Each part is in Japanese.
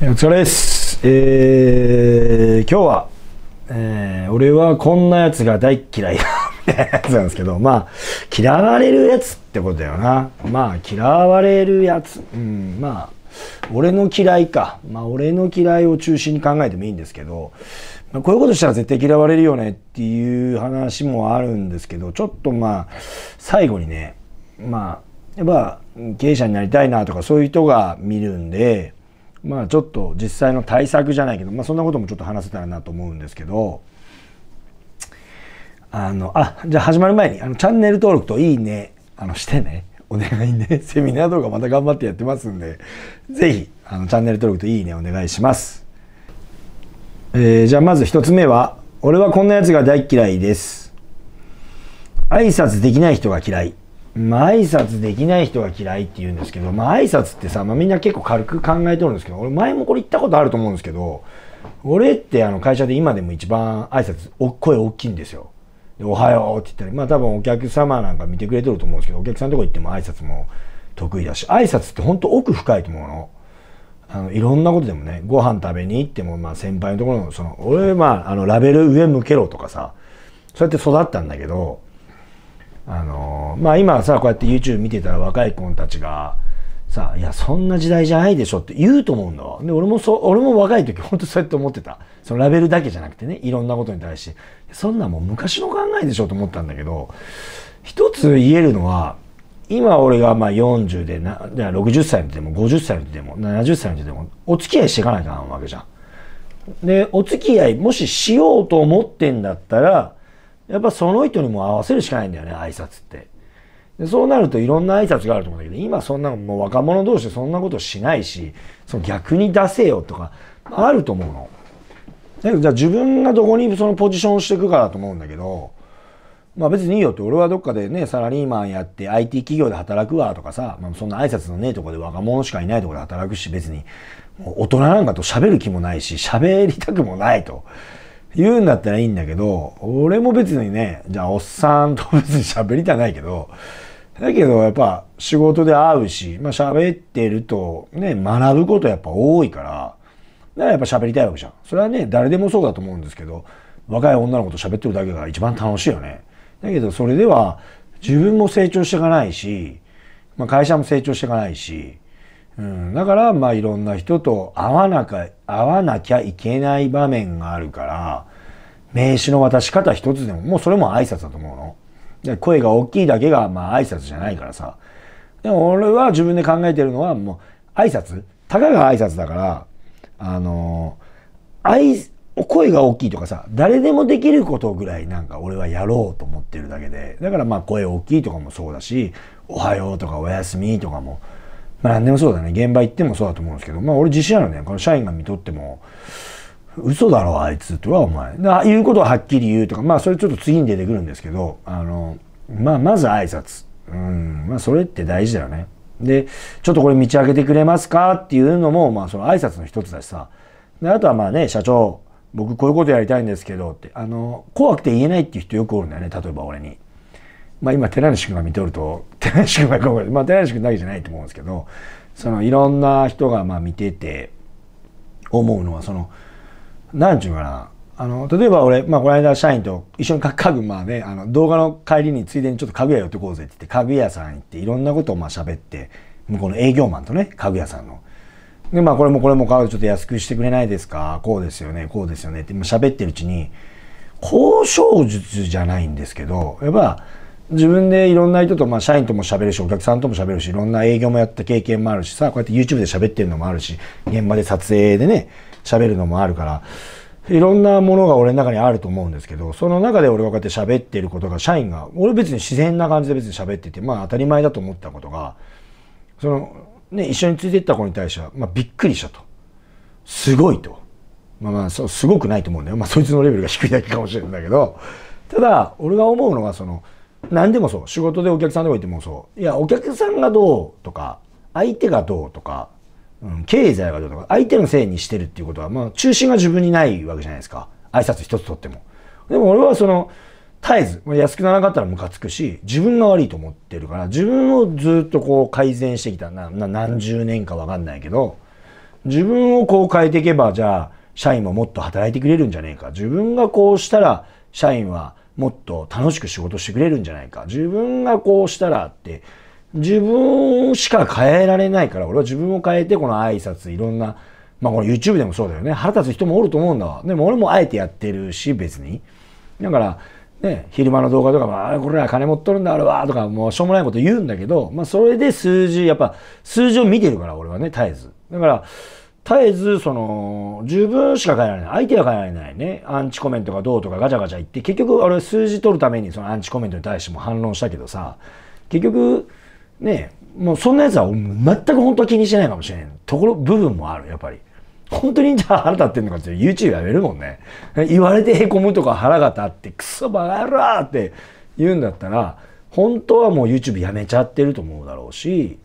お疲れです。えー、今日は、えー、俺はこんなやつが大嫌いだみたいなやつなんですけど、まあ、嫌われるやつってことだよな。まあ、嫌われるやつ。うん、まあ、俺の嫌いか。まあ、俺の嫌いを中心に考えてもいいんですけど、まあ、こういうことしたら絶対嫌われるよねっていう話もあるんですけど、ちょっとまあ、最後にね、まあ、やっぱ経営者になりたいなとかそういう人が見るんで、まあちょっと実際の対策じゃないけど、まあ、そんなこともちょっと話せたらなと思うんですけどあのあじゃあ始まる前にあのチャンネル登録といいねあのしてねお願いね セミナー動画また頑張ってやってますんでぜひ、あのチャンネル登録といいねお願いします、えー、じゃあまず一つ目は「俺はこんなやつが大嫌いです」挨拶できない人が嫌いまあ、挨拶できない人が嫌いって言うんですけど、まあ、挨拶ってさ、まあ、みんな結構軽く考えてるんですけど、俺前もこれ言ったことあると思うんですけど、俺ってあの会社で今でも一番挨拶、お声大きいんですよ。でおはようって言ったり、まあ多分お客様なんか見てくれてると思うんですけど、お客さんのとこ行っても挨拶も得意だし、挨拶って本当奥深いと思うの。あのいろんなことでもねご飯食べに行っても、まあ、先輩のところのその俺まああのラベル上向けろとかさそうやって育ったんだけどあのー、まあ今さ、こうやって YouTube 見てたら若い子たちが、さあ、いや、そんな時代じゃないでしょって言うと思うんだわ。で、俺もそう、俺も若い時、本当そうやって思ってた。そのラベルだけじゃなくてね、いろんなことに対して。そんなもう昔の考えでしょと思ったんだけど、一つ言えるのは、今俺がまあ40でな、60歳の時でも、50歳の時でも、70歳の時でも、お付き合いしていかないとなわけじゃん。で、お付き合い、もししようと思ってんだったら、やっぱその人にも合わせるしかないんだよね、挨拶って。でそうなるといろんな挨拶があると思うんだけど、今そんな、もう若者同士でそんなことしないし、その逆に出せよとか、あると思うの。だけど、じゃあ自分がどこにそのポジションしていくかだと思うんだけど、まあ別にいいよって、俺はどっかでね、サラリーマンやって IT 企業で働くわとかさ、まあ、そんな挨拶のねえとこで若者しかいないとこで働くし、別に、大人なんかと喋る気もないし、喋りたくもないと。言うんだったらいいんだけど、俺も別にね、じゃあおっさんと別に喋りたないけど、だけどやっぱ仕事で会うし、まあ喋ってるとね、学ぶことやっぱ多いから、だからやっぱ喋りたいわけじゃん。それはね、誰でもそうだと思うんですけど、若い女の子と喋ってるだけが一番楽しいよね。だけどそれでは自分も成長していかないし、まあ会社も成長していかないし、うん、だからまあいろんな人と会わなきゃ会わなきゃいけない場面があるから名刺の渡し方一つでももうそれも挨拶だと思うの。で声が大きいだけがまあ挨拶じゃないからさ。でも俺は自分で考えてるのはもう挨拶たかが挨拶だからあのー、声が大きいとかさ誰でもできることぐらいなんか俺はやろうと思ってるだけでだからまあ声大きいとかもそうだし「おはよう」とか「おやすみ」とかも。まあ何でもそうだね。現場行ってもそうだと思うんですけど、まあ俺自信あるね。この社員が見とっても、嘘だろあいつとはお前。あ、言うことははっきり言うとか、まあそれちょっと次に出てくるんですけど、あの、まあまず挨拶。うん、まあそれって大事だよね。で、ちょっとこれ道開けてくれますかっていうのも、まあその挨拶の一つだしさ。で、あとはまあね、社長、僕こういうことやりたいんですけどって、あの、怖くて言えないっていう人よくおるんだよね、例えば俺に。まあ、今寺西君が見ておると 寺西君がここまあ寺西君だけじゃないと思うんですけどそのいろんな人がまあ見てて思うのはその何ちゅうかなあの例えば俺、まあ、この間社員と一緒に 家具まあねあの動画の帰りについでにちょっと家具屋寄ってこうぜって言って家具屋さん行っていろんなことをまあ喋って向こうの営業マンとね家具屋さんの。でまあこれもこれも買うちょっと安くしてくれないですかこうですよねこうですよねって喋ってるうちに交渉術じゃないんですけどやっぱ自分でいろんな人と、まあ、社員とも喋るし、お客さんとも喋るし、いろんな営業もやった経験もあるしさ、こうやって YouTube で喋ってるのもあるし、現場で撮影でね、喋るのもあるから、いろんなものが俺の中にあると思うんですけど、その中で俺がこうやって喋ってることが、社員が、俺別に自然な感じで別に喋ってて、まあ当たり前だと思ったことが、その、ね、一緒についてった子に対しては、まあびっくりしたと。すごいと。まあまあ、そう、すごくないと思うんだよ。まあそいつのレベルが低いだけかもしれないんだけど、ただ、俺が思うのはその、何でもそう仕事でお客さんでもいてもそういやお客さんがどうとか相手がどうとか、うん、経済がどうとか相手のせいにしてるっていうことは、まあ、中心が自分にないわけじゃないですか挨拶一つとってもでも俺はその絶えず安くならなかったらムカつくし自分が悪いと思ってるから自分をずっとこう改善してきたな何十年か分かんないけど自分をこう変えていけばじゃあ社員ももっと働いてくれるんじゃねえか自分がこうしたら社員はもっと楽しく仕事してくれるんじゃないか。自分がこうしたらって、自分しか変えられないから、俺は自分を変えて、この挨拶、いろんな、まあこの YouTube でもそうだよね。腹立つ人もおると思うんだわ。でも俺もあえてやってるし、別に。だから、ね、昼間の動画とかまあこれら金持っとるんだ、あれは、とか、もうしょうもないこと言うんだけど、まあそれで数字、やっぱ数字を見てるから、俺はね、絶えず。だから、絶えず、その、十分しか変えられない。相手は変えられないね。アンチコメントがどうとかガチャガチャ言って、結局、俺数字取るためにそのアンチコメントに対しても反論したけどさ、結局、ね、もうそんなやつは全く本当は気にしてないかもしれん。ところ、部分もある、やっぱり。本当にじゃあ腹立ってんのかって YouTube やめるもんね。言われてへこむとか腹が立ってクソバカ野郎って言うんだったら、本当はもう YouTube やめちゃってると思うだろうし、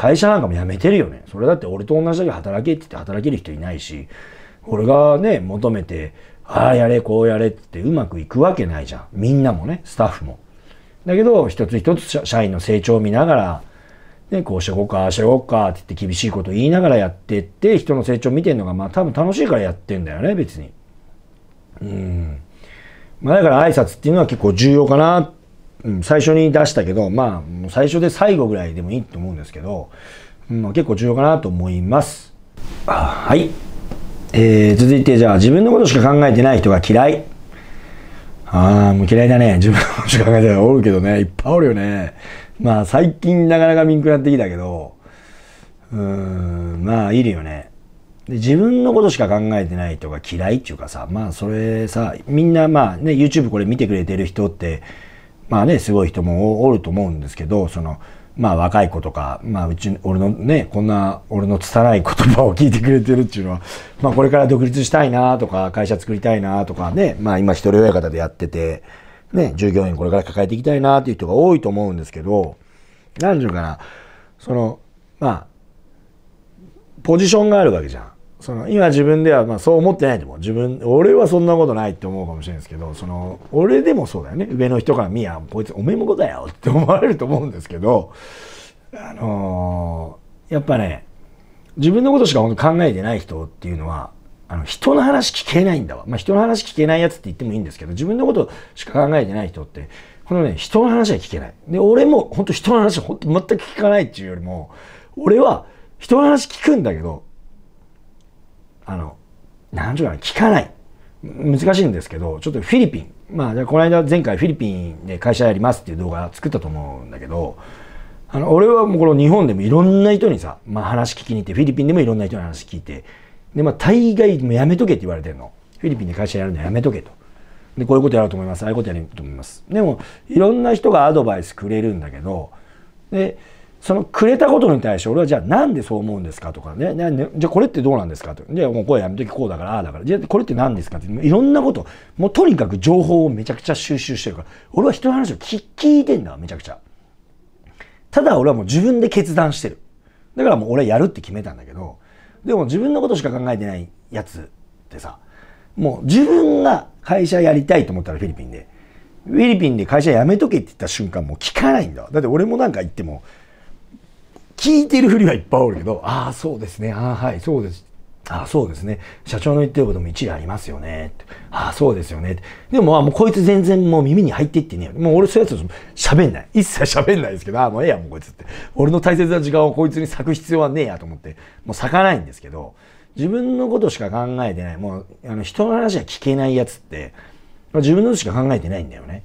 会社なんかも辞めてるよね。それだって俺と同じだけ働けって言って働ける人いないし、俺がね、求めて、ああやれ、こうやれってうまくいくわけないじゃん。みんなもね、スタッフも。だけど、一つ一つ社員の成長を見ながら、ね、こうしようか、ああしようかって言って厳しいこと言いながらやってって、人の成長見てんのが、まあ多分楽しいからやってんだよね、別に。うん。まあだから挨拶っていうのは結構重要かなってうん、最初に出したけど、まあ、最初で最後ぐらいでもいいと思うんですけど、うん、結構重要かなと思います。はい。えー、続いて、じゃあ、自分のことしか考えてない人が嫌い。ああ、もう嫌いだね。自分のことしか考えてない。おるけどね。いっぱいおるよね。まあ、最近なかなかミンクなってきたけど、うーん、まあ、いるよね。で自分のことしか考えてない人が嫌いっていうかさ、まあ、それさ、みんなまあね、YouTube これ見てくれてる人って、まあね、すごい人もおると思うんですけど、その、まあ若い子とか、まあうち、俺のね、こんな、俺の拙い言葉を聞いてくれてるっていうのは、まあこれから独立したいなとか、会社作りたいなとかね、まあ今一人親方でやってて、ね、従業員これから抱えていきたいなっていう人が多いと思うんですけど、なんていうかな、その、まあ、ポジションがあるわけじゃん。その今自分ではまあそう思ってないと思う自分俺はそんなことないって思うかもしれないですけどその俺でもそうだよね上の人から「見やこいつおめもこだよ」って思われると思うんですけどあのー、やっぱね自分のことしか本当考えてない人っていうのはあの人の話聞けないんだわ、まあ、人の話聞けないやつって言ってもいいんですけど自分のことしか考えてない人ってこのね人の話は聞けないで俺も本当人の話本当全く聞かないっていうよりも俺は人の話聞くんだけどあの、なんちゅうかな、聞かない。難しいんですけど、ちょっとフィリピン。まあ、この間、前回フィリピンで会社やりますっていう動画作ったと思うんだけど、あの、俺はもうこの日本でもいろんな人にさ、まあ話聞きに行って、フィリピンでもいろんな人に話聞いて、で、まあ大概もうやめとけって言われてんの。フィリピンで会社やるのやめとけと。で、こういうことやろうと思います。ああいうことやると思います。でも、いろんな人がアドバイスくれるんだけど、で、そのくれたことに対して俺はじゃあなんでそう思うんですかとかね、ねじゃあこれってどうなんですかとじゃあもうこれやめときこうだからああだからじゃあこれって何ですかっていろんなこともうとにかく情報をめちゃくちゃ収集してるから俺は人の話を聞聞いてんだめちゃくちゃただ俺はもう自分で決断してるだからもう俺はやるって決めたんだけどでも自分のことしか考えてないやつってさもう自分が会社やりたいと思ったらフィリピンでフィリピンで会社辞めとけって言った瞬間もう聞かないんだだって俺もなんか言っても聞いてるふりはいっぱいおるけど、ああ、そうですね、ああ、はい、そうです。ああ、そうですね。社長の言ってることも一理ありますよね。ああ、そうですよね。でも、あもうこいつ全然もう耳に入っていってねえよ。もう俺そういうやつ喋んない。一切喋んないですけど、ああ、もうええや、もうこいつって。俺の大切な時間をこいつに割く必要はねえやと思って、もう咲かないんですけど、自分のことしか考えてない。もう、あの、人の話は聞けないやつって、自分のことしか考えてないんだよね。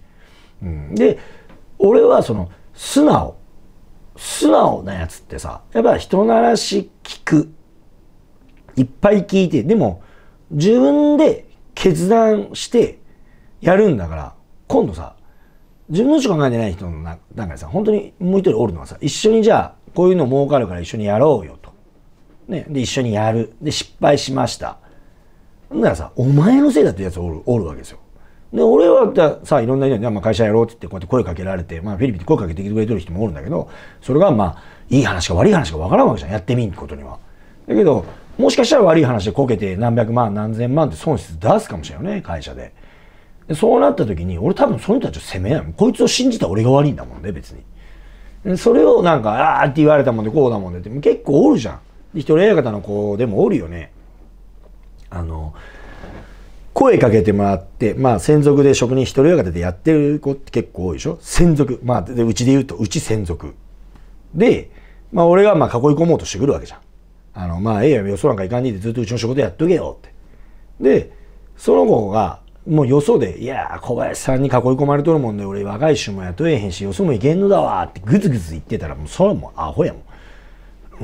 うん。で、俺はその、素直。素直なやつってさ、やっぱ人ならし聞く。いっぱい聞いて、でも自分で決断してやるんだから、今度さ、自分のしか考えてない人の中でさ、本当にもう一人おるのはさ、一緒にじゃあ、こういうの儲かるから一緒にやろうよと。ね。で、一緒にやる。で、失敗しました。だからさ、お前のせいだってやつおる、おるわけですよ。で俺はじゃさいろんな人に、まあ、会社やろうって言ってこうやって声かけられて、まあ、フィリピンで声かけてくれてる人もおるんだけどそれがまあいい話か悪い話か分からんわけじゃんやってみんってことには。だけどもしかしたら悪い話でこけて何百万何千万って損失出すかもしれないよね会社ででそうなった時に俺多分その人たちを責めないこいつを信じた俺が悪いんだもんね別にそれをなんかああって言われたもんでこうだもんでって結構おるじゃん一人親方の子でもおるよねあの声かけてもらって、まあ、専属で職人一人方でやってる子って結構多いでしょ専属。まあ、で、うちで言うと、うち専属。で、まあ、俺がまあ、囲い込もうとしてくるわけじゃん。あの、まあ、ええよ、よそなんかいかんにでずっとうちの仕事やっとけよって。で、その子が、もうよそで、いや小林さんに囲い込まれとるもんで、俺若い衆も雇えへんし、よそもいけんのだわってぐずぐず言ってたら、もうそれもアホやも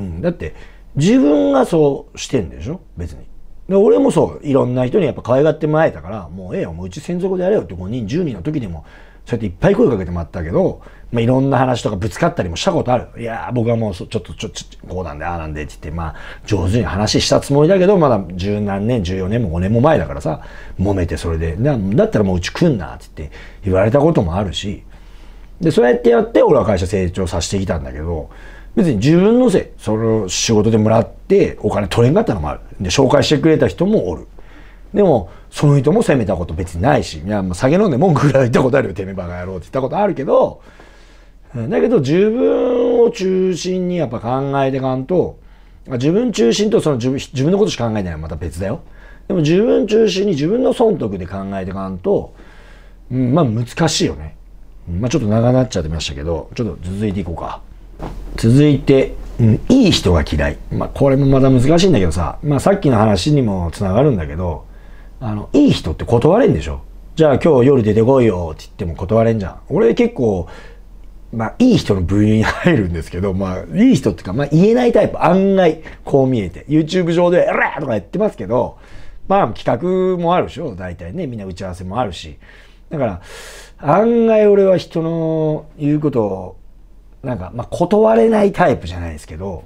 ん。うん、だって、自分がそうしてんでしょ別に。で俺もそういろんな人にやっぱ可愛がってもらえたからもうええよもううち専属でやれよって5人10人の時でもそうやっていっぱい声かけてもらったけど、まあ、いろんな話とかぶつかったりもしたことあるいや僕はもうちょっとちょちょこうなんでああなんでって言ってまあ上手に話したつもりだけどまだ十何年14年も5年も前だからさ揉めてそれでだだったらもううち来んなって言って言われたこともあるしでそうやってやって俺は会社成長させてきたんだけど別に自分のせいその仕事でもらってお金取れんかったのもあるで紹介してくれた人もおるでもその人も責めたこと別にないしいやもう酒飲んで文句ぐらい言ったことあるよてめえバカ野郎って言ったことあるけどだけど自分を中心にやっぱ考えてかんと自分中心とその自分自分のことしか考えてないまた別だよでも自分中心に自分の損得で考えてかんと、うん、まあ難しいよねまあちょっと長なっちゃってましたけどちょっと続いていこうか。続いて、うん、いい人が嫌い。まあ、これもまた難しいんだけどさ、まあ、さっきの話にもつながるんだけど、あの、いい人って断れんでしょじゃあ今日夜出てこいよって言っても断れんじゃん。俺結構、まあ、いい人の分野に入るんですけど、まあ、いい人っていうか、まあ、言えないタイプ、案外、こう見えて。YouTube 上で、えらーとか言ってますけど、まあ、企画もあるでしょ大体ね。みんな打ち合わせもあるし。だから、案外俺は人の言うことをなんか、まあ、断れないタイプじゃないですけど、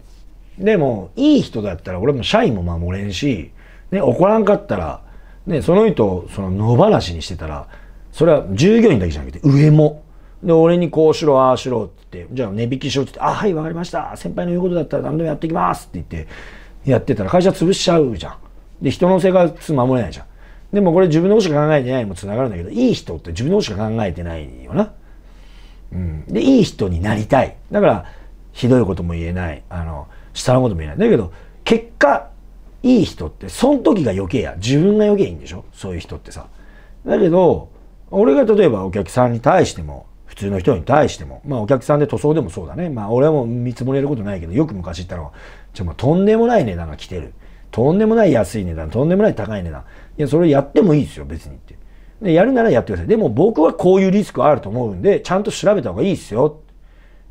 でも、いい人だったら俺も社員も守れんし、ね、怒らんかったら、ね、その人をその野放しにしてたら、それは従業員だけじゃなくて、上も。で、俺にこうしろ、ああしろってって、じゃあ値引きしろってって、あ、はい、わかりました。先輩の言うことだったら何でもやってきますって言って、やってたら会社潰しちゃうじゃん。で、人の生活守れないじゃん。でもこれ自分のことしか考えてないにも繋がるんだけど、いい人って自分のことしか考えてないよな。で、いい人になりたい。だから、ひどいことも言えない。あの、下のことも言えない。だけど、結果、いい人って、その時が余計や。自分が余計いいんでしょそういう人ってさ。だけど、俺が例えばお客さんに対しても、普通の人に対しても、まあお客さんで塗装でもそうだね。まあ俺もう見積もれることないけど、よく昔言ったのは、ちょ、まあとんでもない値段が来てる。とんでもない安い値段、とんでもない高い値段。いや、それやってもいいですよ、別にって。でやるならやってください。でも僕はこういうリスクあると思うんで、ちゃんと調べた方がいいですよ。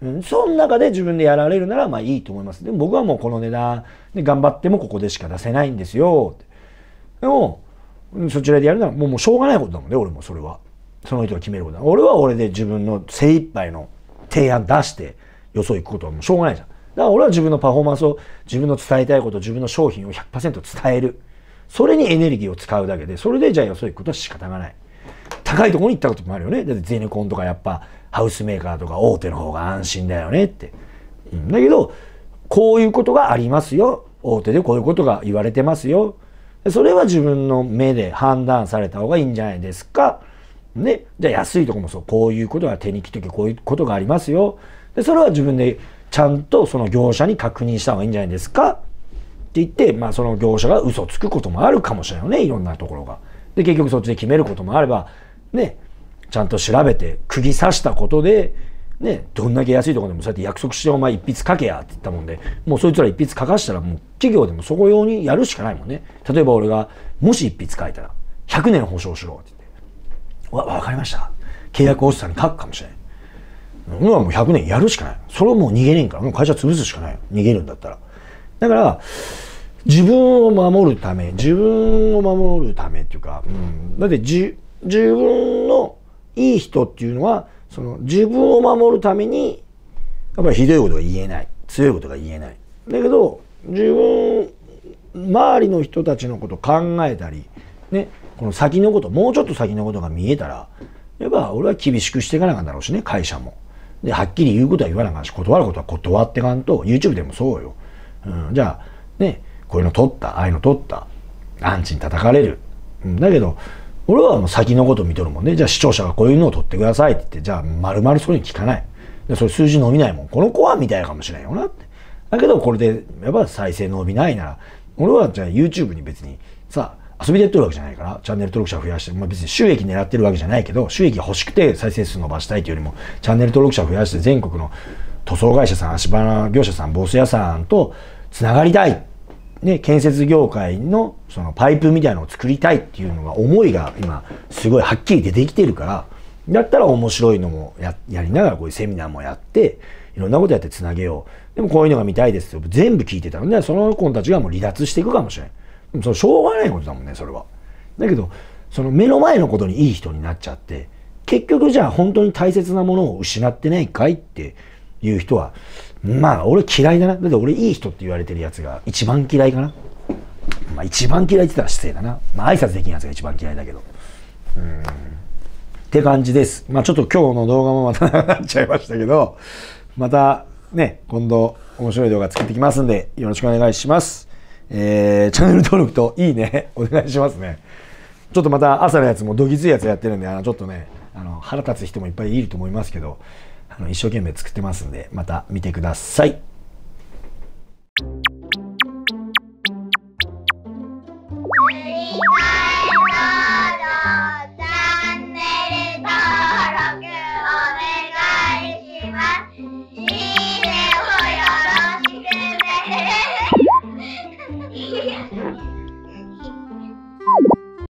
うん、その中で自分でやられるならまあいいと思います。でも僕はもうこの値段で頑張ってもここでしか出せないんですよ。でも、そちらでやるならもうもうしょうがないことだもんね、俺もそれは。その人が決めることだ。俺は俺で自分の精一杯の提案出して、よそ行くことはもうしょうがないじゃん。だから俺は自分のパフォーマンスを、自分の伝えたいこと、自分の商品を100%伝える。それにエネルギーを使うだけで、それでじゃあよそ行くことは仕方がない。高いところに行ったこともあるよね。だってゼネコンとかやっぱハウスメーカーとか大手の方が安心だよねって。うん、だけど、こういうことがありますよ。大手でこういうことが言われてますよ。それは自分の目で判断された方がいいんじゃないですか。ね。じゃあ安いとこもそう。こういうことが手に来てこういうことがありますよ。でそれは自分でちゃんとその業者に確認した方がいいんじゃないですか。言って、まあ、その業者が嘘つくこともあるかもしれないよね、いろんなところが。で、結局そっちで決めることもあれば、ね、ちゃんと調べて、釘刺したことで、ね、どんだけ安いとこでもそうやって約束してお前一筆書けやって言ったもんで、もうそいつら一筆書かしたらもう企業でもそこ用にやるしかないもんね。例えば俺が、もし一筆書いたら、100年保証しろって言って、わ、わかりました。契約をしたに書くかもしれない。俺はもう100年やるしかない。それはもう逃げねえから、もう会社潰すしかない。逃げるんだったら。だから、自分を守るため、自分を守るためっていうか、うん、だって自分のいい人っていうのは、その自分を守るために、やっぱりひどいことが言えない。強いことが言えない。だけど、自分、周りの人たちのこと考えたり、ね、この先のこと、もうちょっと先のことが見えたら、やっぱ俺は厳しくしていかなかったろうしね、会社も。で、はっきり言うことは言わなあかんし、断ることは断ってかんと、YouTube でもそうよ。うん、じゃあ、ね、こういうの取った、ああいうの取った、アンチに叩かれる。うん、だけど、俺はもう先のこと見とるもんね。じゃあ視聴者がこういうのを取ってくださいって言って、じゃあ丸々そうに聞かない。で、それ数字伸びないもん。この子はみたいかもしれんよなって。だけど、これで、やっぱ再生伸びないなら、俺はじゃあ YouTube に別にさ、遊びでやってるわけじゃないから、チャンネル登録者増やして、まあ、別に収益狙ってるわけじゃないけど、収益欲しくて再生数伸ばしたいというよりも、チャンネル登録者増やして全国の塗装会社さん、足場業者さん、防水屋さんと、つながりたい。ね、建設業界のそのパイプみたいなのを作りたいっていうのが思いが今すごいはっきり出てきてるからだったら面白いのもややりながらこういうセミナーもやっていろんなことやってつなげようでもこういうのが見たいですよ全部聞いてたのでその子たちがもう離脱していくかもしれないでもそのしょうがないことだもんねそれはだけどその目の前のことにいい人になっちゃって結局じゃあ本当に大切なものを失ってないかいっていう人はまあ、俺嫌いだな。だって俺いい人って言われてるやつが一番嫌いかな。まあ、一番嫌いって言ったら失礼だな。まあ、挨拶できんやつが一番嫌いだけど。うん。って感じです。まあ、ちょっと今日の動画もまた長くなっちゃいましたけど、またね、今度面白い動画作ってきますんで、よろしくお願いします。えー、チャンネル登録といいね、お願いしますね。ちょっとまた朝のやつもどぎついやつやってるんで、あの、ちょっとね、あの、腹立つ人もいっぱいいると思いますけど、あの一生懸命作ってますんで、また見てください。